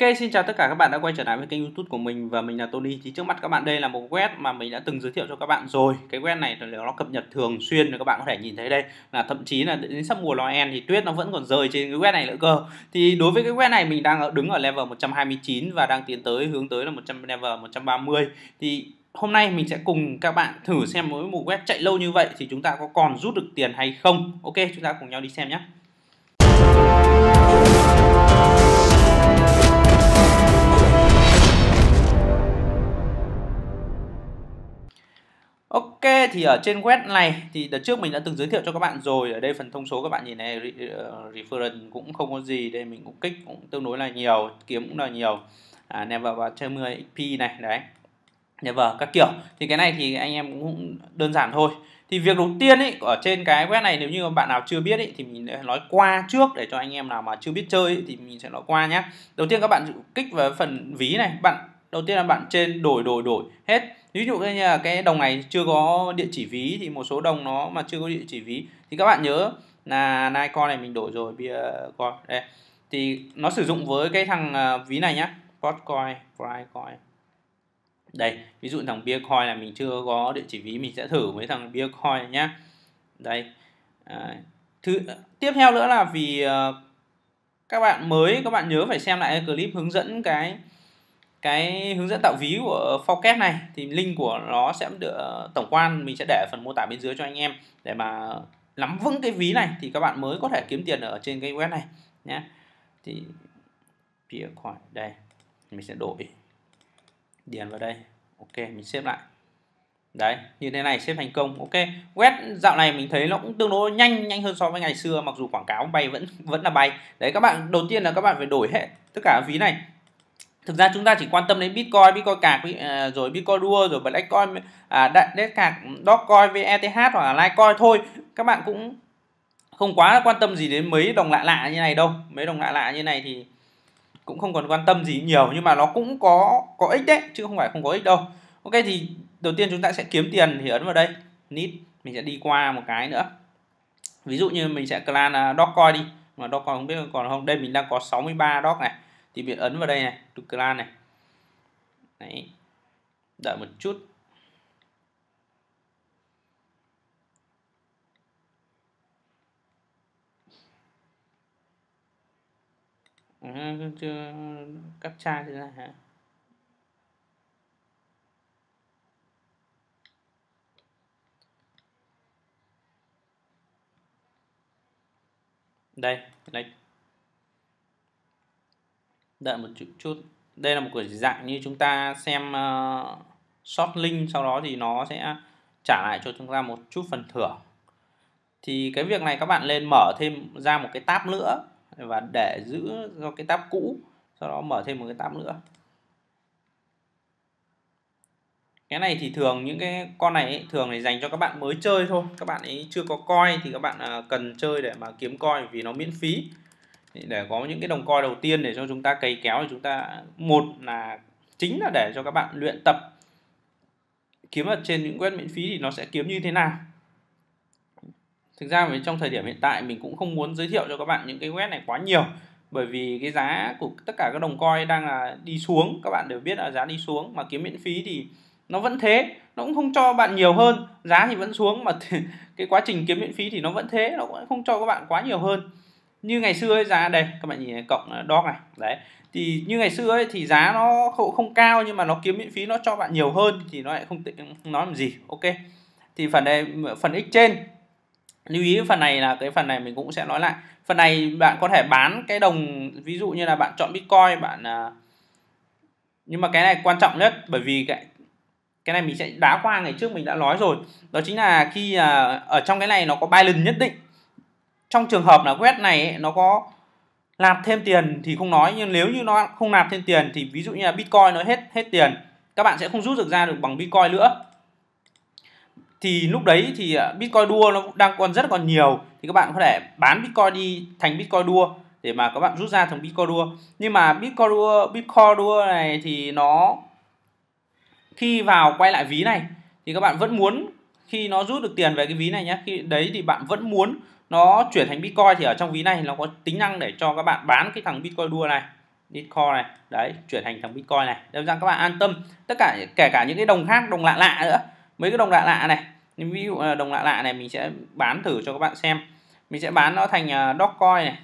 Ok, xin chào tất cả các bạn đã quay trở lại với kênh youtube của mình và mình là Tony thì trước mắt các bạn đây là một web mà mình đã từng giới thiệu cho các bạn rồi cái web này là nó cập nhật thường xuyên các bạn có thể nhìn thấy đây là thậm chí là đến sắp mùa Noel thì tuyết nó vẫn còn rơi trên cái web này nữa cơ thì đối với cái web này mình đang đứng ở level 129 và đang tiến tới hướng tới là 100 level 130 thì hôm nay mình sẽ cùng các bạn thử xem mỗi một web chạy lâu như vậy thì chúng ta có còn rút được tiền hay không ok chúng ta cùng nhau đi xem nhé thì ở trên web này thì đợt trước mình đã từng giới thiệu cho các bạn rồi ở đây phần thông số các bạn nhìn này ờ, reference cũng không có gì đây mình cũng kích cũng tương đối là nhiều kiếm cũng là nhiều à, never 310 xp này đấy never các kiểu thì cái này thì anh em cũng đơn giản thôi thì việc đầu tiên ấy ở trên cái web này nếu như bạn nào chưa biết ấy, thì mình nói qua trước để cho anh em nào mà chưa biết chơi ấy, thì mình sẽ nói qua nhé đầu tiên các bạn kích vào phần ví này bạn đầu tiên là bạn trên đổi đổi đổi hết ví dụ như là cái đồng này chưa có địa chỉ ví thì một số đồng nó mà chưa có địa chỉ ví thì các bạn nhớ là Nikon này mình đổi rồi bia coin đây thì nó sử dụng với cái thằng à, ví này nhá Potcoin, Pricecoin đây ví dụ thằng bia coin là mình chưa có địa chỉ ví mình sẽ thử với thằng bia coin nhá đây à, thứ tiếp theo nữa là vì à, các bạn mới các bạn nhớ phải xem lại clip hướng dẫn cái cái hướng dẫn tạo ví của Forecast này thì link của nó sẽ được ờ, tổng quan mình sẽ để ở phần mô tả bên dưới cho anh em để mà nắm vững cái ví này thì các bạn mới có thể kiếm tiền ở trên cái web này nhé thì phía khỏi đây mình sẽ đổi điền vào đây ok mình xếp lại đấy như thế này xếp thành công ok web dạo này mình thấy nó cũng tương đối nhanh nhanh hơn so với ngày xưa mặc dù quảng cáo bay vẫn vẫn là bay đấy các bạn đầu tiên là các bạn phải đổi hết tất cả ví này thực ra chúng ta chỉ quan tâm đến bitcoin bitcoin cạc à, rồi bitcoin đua rồi blackcoin à, đất cạc dogcoin veth hoặc là litecoin thôi các bạn cũng không quá quan tâm gì đến mấy đồng lạ lạ như này đâu mấy đồng lạ lạ như này thì cũng không còn quan tâm gì nhiều nhưng mà nó cũng có có ích đấy chứ không phải không có ích đâu ok thì đầu tiên chúng ta sẽ kiếm tiền thì ấn vào đây nít mình sẽ đi qua một cái nữa ví dụ như mình sẽ clan à, dogcoin đi mà dogcoin không biết còn không đây mình đang có 63 dog này thì mình ấn vào đây này to clan này đấy đợi một chút ừ, chưa chưa trang thế này hả đây đây đợi một chút chút đây là một kiểu dạng như chúng ta xem uh, short link sau đó thì nó sẽ trả lại cho chúng ta một chút phần thưởng thì cái việc này các bạn lên mở thêm ra một cái tab nữa và để giữ cho cái tab cũ sau đó mở thêm một cái tab nữa cái này thì thường những cái con này ấy, thường này dành cho các bạn mới chơi thôi các bạn ấy chưa có coi thì các bạn à, cần chơi để mà kiếm coi vì nó miễn phí để có những cái đồng coi đầu tiên để cho chúng ta cày kéo thì chúng ta một là chính là để cho các bạn luyện tập kiếm ở trên những web miễn phí thì nó sẽ kiếm như thế nào thực ra trong thời điểm hiện tại mình cũng không muốn giới thiệu cho các bạn những cái web này quá nhiều bởi vì cái giá của tất cả các đồng coi đang là đi xuống các bạn đều biết là giá đi xuống mà kiếm miễn phí thì nó vẫn thế nó cũng không cho bạn nhiều hơn giá thì vẫn xuống mà cái quá trình kiếm miễn phí thì nó vẫn thế nó cũng không cho các bạn quá nhiều hơn như ngày xưa ấy, giá đây các bạn nhìn này, cộng đo này đấy thì như ngày xưa ấy, thì giá nó không cao nhưng mà nó kiếm miễn phí nó cho bạn nhiều hơn thì nó lại không tiện nói làm gì ok thì phần đây phần x trên lưu ý phần này là cái phần này mình cũng sẽ nói lại phần này bạn có thể bán cái đồng ví dụ như là bạn chọn bitcoin bạn à, nhưng mà cái này quan trọng nhất bởi vì cái cái này mình sẽ đá qua ngày trước mình đã nói rồi đó chính là khi à, ở trong cái này nó có balance nhất định trong trường hợp là quét này ấy, nó có nạp thêm tiền thì không nói nhưng nếu như nó không nạp thêm tiền thì ví dụ như là bitcoin nó hết hết tiền các bạn sẽ không rút được ra được bằng bitcoin nữa thì lúc đấy thì à, bitcoin đua nó đang còn rất còn nhiều thì các bạn có thể bán bitcoin đi thành bitcoin đua để mà các bạn rút ra thành bitcoin đua nhưng mà bitcoin đua bitcoin đua này thì nó khi vào quay lại ví này thì các bạn vẫn muốn khi nó rút được tiền về cái ví này nhé khi đấy thì bạn vẫn muốn nó chuyển thành bitcoin thì ở trong ví này nó có tính năng để cho các bạn bán cái thằng bitcoin đua này bitcoin này đấy chuyển thành thằng bitcoin này để rằng các bạn an tâm tất cả kể cả những cái đồng khác đồng lạ lạ nữa mấy cái đồng lạ lạ này ví dụ là đồng lạ lạ này mình sẽ bán thử cho các bạn xem mình sẽ bán nó thành à, Dogecoin này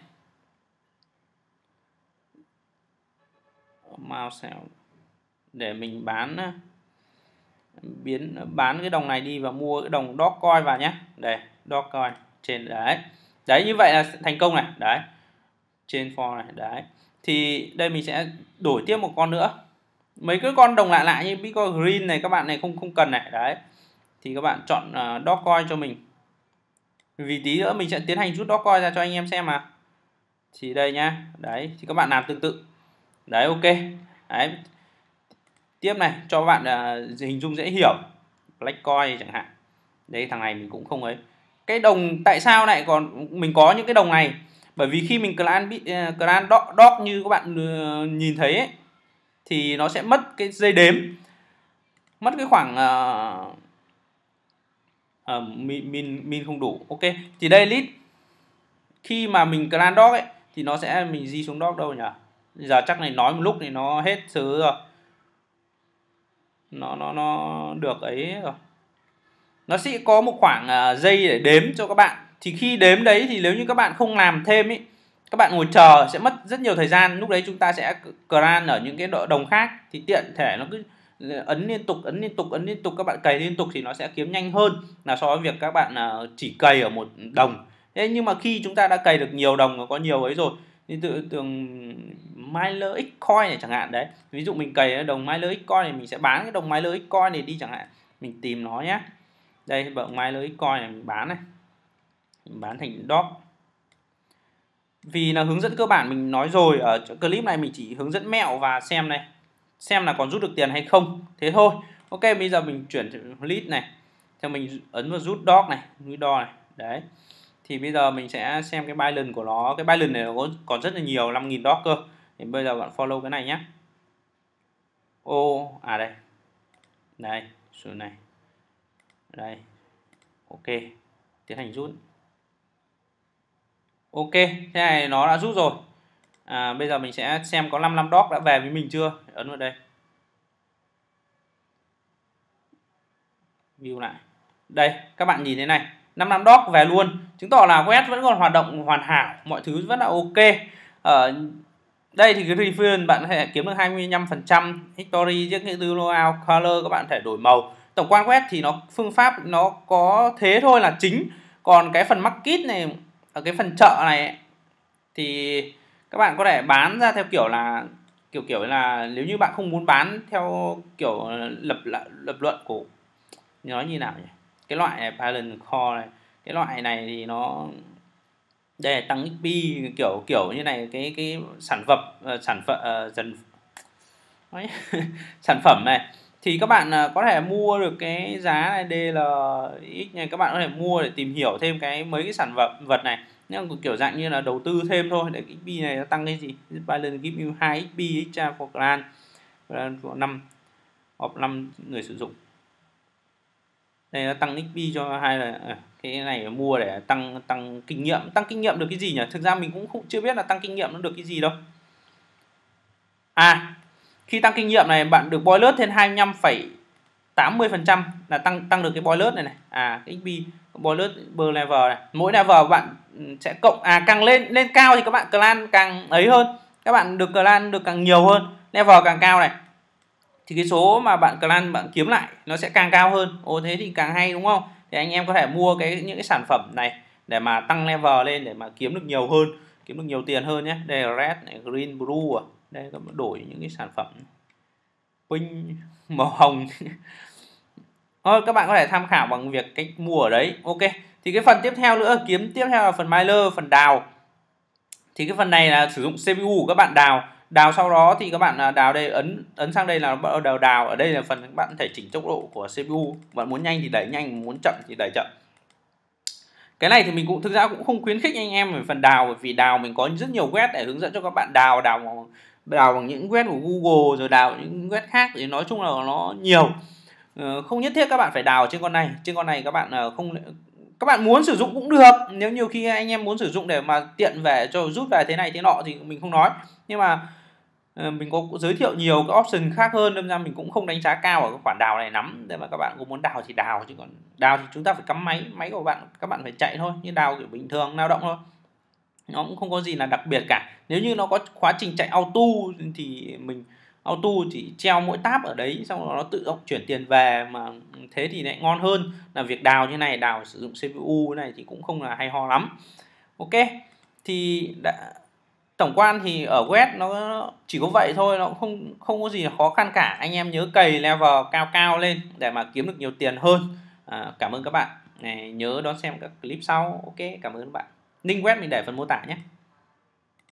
mao xèo để mình bán à, biến bán cái đồng này đi và mua cái đồng Dogecoin vào nhé để Dogecoin trên đấy đấy như vậy là thành công này đấy trên for này đấy thì đây mình sẽ đổi tiếp một con nữa mấy cái con đồng lạ lạ như Bitcoin Green này các bạn này không không cần này đấy thì các bạn chọn uh, ờ, Dogecoin cho mình vì tí nữa mình sẽ tiến hành rút Dogecoin ra cho anh em xem mà thì đây nhá đấy thì các bạn làm tương tự đấy ok đấy tiếp này cho các bạn uh, hình dung dễ hiểu Blackcoin chẳng hạn đấy thằng này mình cũng không ấy cái đồng tại sao lại còn mình có những cái đồng này bởi vì khi mình clan bị à, clan đọt dot như các bạn ờ, nhìn thấy ấy, thì nó sẽ mất cái dây đếm mất cái khoảng uh, ờ, uh, ờ, min min min không đủ ok thì đây list khi mà mình clan đọt ấy thì nó sẽ mình di xuống đọt đâu nhỉ giờ chắc này nói một lúc thì nó hết thứ rồi nó nó nó được ấy rồi nó sẽ có một khoảng dây à, để đếm cho các bạn thì khi đếm đấy thì nếu như các bạn không làm thêm ý các bạn ngồi chờ sẽ mất rất nhiều thời gian lúc đấy chúng ta sẽ cran ở những cái đồng khác thì tiện thể nó cứ ờ, ấn liên tục ấn liên tục ấn liên tục các bạn cày liên tục thì nó sẽ kiếm nhanh hơn là so với việc các bạn à, chỉ cày ở một đồng thế nhưng mà khi chúng ta đã cày được nhiều đồng nó có nhiều ấy rồi thì tự tưởng x coin này chẳng hạn đấy ví dụ mình cày đồng x coin này mình sẽ bán cái đồng x coin này đi chẳng hạn mình tìm nó nhé đây bạn mai lưới coi này bán này bán thành dot vì là hướng dẫn cơ bản mình nói rồi ở clip này mình chỉ hướng dẫn mẹo và xem này xem là còn rút được tiền hay không thế thôi ok bây giờ mình chuyển list này theo mình ấn vào rút dog này núi đo này đấy thì bây giờ mình sẽ xem cái buy lần của nó cái buy lần này nó còn rất là nhiều 5.000 dog cơ thì bây giờ bạn follow cái này nhé ô à đây này số này đây ok tiến hành rút ok thế này nó đã rút rồi à, bây giờ mình sẽ xem có 55 doc đã về với mình chưa ấn vào đây view lại đây các bạn nhìn thế này 55 doc về luôn chứng tỏ là web vẫn còn hoạt động hoàn hảo mọi thứ vẫn là ok ở ờ, đây thì cái review bạn có thể kiếm được 25 phần trăm history những cái từ logout color các bạn có thể đổi màu tổng quan web thì nó phương pháp nó có thế thôi là chính còn cái phần market này ở cái phần chợ này thì các bạn có thể bán ra theo kiểu là kiểu kiểu là nếu như bạn không muốn bán theo kiểu lập lập luận của nói như nào nhỉ cái loại này, Python Core này cái loại này thì nó đây là tăng XP kiểu kiểu như này cái cái sản phẩm uh, sản phẩm uh, ờ, dần sản phẩm này thì các bạn à, có thể mua được cái giá này DLX này các bạn có thể mua để tìm hiểu thêm cái mấy cái sản phẩm vật này nhưng kiểu dạng như là đầu tư thêm thôi để XP này nó tăng cái gì Balance give you 2 XP extra for clan của 5 of 5 người sử dụng đây nó tăng XP cho hai là à, cái này mua để tăng tăng kinh nghiệm tăng kinh nghiệm được cái gì nhỉ thực ra mình cũng không chưa biết là tăng kinh nghiệm nó được cái gì đâu à khi tăng kinh nghiệm này bạn được boiler thêm 25,80% là tăng tăng được cái boiler này này. À cái XP boiler per level này. Mỗi level bạn ừ, sẽ cộng à càng lên lên cao thì các bạn clan càng ấy hơn. Các bạn được clan được càng nhiều hơn. Level càng cao này thì cái số mà bạn clan bạn kiếm lại nó sẽ càng cao hơn. ô thế thì càng hay đúng không? Thì anh em có thể mua cái những cái sản phẩm này để mà tăng level lên để mà kiếm được nhiều hơn kiếm được nhiều tiền hơn nhé đây là red này green blue à đây các bạn đổi những cái sản phẩm pin màu hồng thôi các bạn có thể tham khảo bằng việc cách mua ở đấy ok thì cái phần tiếp theo nữa kiếm tiếp theo là phần miler phần đào thì cái phần này là sử dụng cpu của các bạn đào đào sau đó thì các bạn à, đào đây ấn ấn sang đây là bắt đầu đào đào ở đây là phần các bạn có thể chỉnh tốc độ của cpu bạn muốn nhanh thì đẩy nhanh muốn chậm thì đẩy chậm cái này thì mình cũng thực ra cũng không khuyến khích anh em về phần đào bởi vì đào mình có rất nhiều web để hướng dẫn cho các bạn đào đào đào bằng những web của Google rồi đào những web khác thì nói chung là nó nhiều ờ, không nhất thiết các bạn phải đào trên con này trên con này các bạn ờ, không các bạn muốn sử dụng cũng được nếu nhiều khi anh em muốn sử dụng để mà tiện về cho rút về thế này thế nọ thì mình không nói nhưng mà ờ, mình có giới thiệu nhiều cái option khác hơn nên ra mình cũng không đánh giá cao ở cái khoản đào này lắm để mà các bạn có muốn đào thì đào chứ còn đào thì chúng ta phải cắm máy máy của bạn các bạn phải chạy thôi như đào kiểu bình thường lao động thôi nó cũng không có gì là đặc biệt cả nếu như nó có quá trình chạy auto thì mình auto chỉ treo mỗi tab ở đấy xong rồi nó tự động chuyển tiền về mà thế thì lại ngon hơn là việc đào như này đào sử dụng CPU này thì cũng không là hay ho lắm ok thì đã, tổng quan thì ở web nó chỉ có vậy thôi nó không không có gì khó khăn cả anh em nhớ cày level cao cao lên để mà kiếm được nhiều tiền hơn à, cảm ơn các bạn này, nhớ đón xem các clip sau ok cảm ơn các bạn link web mình để phần mô tả nhé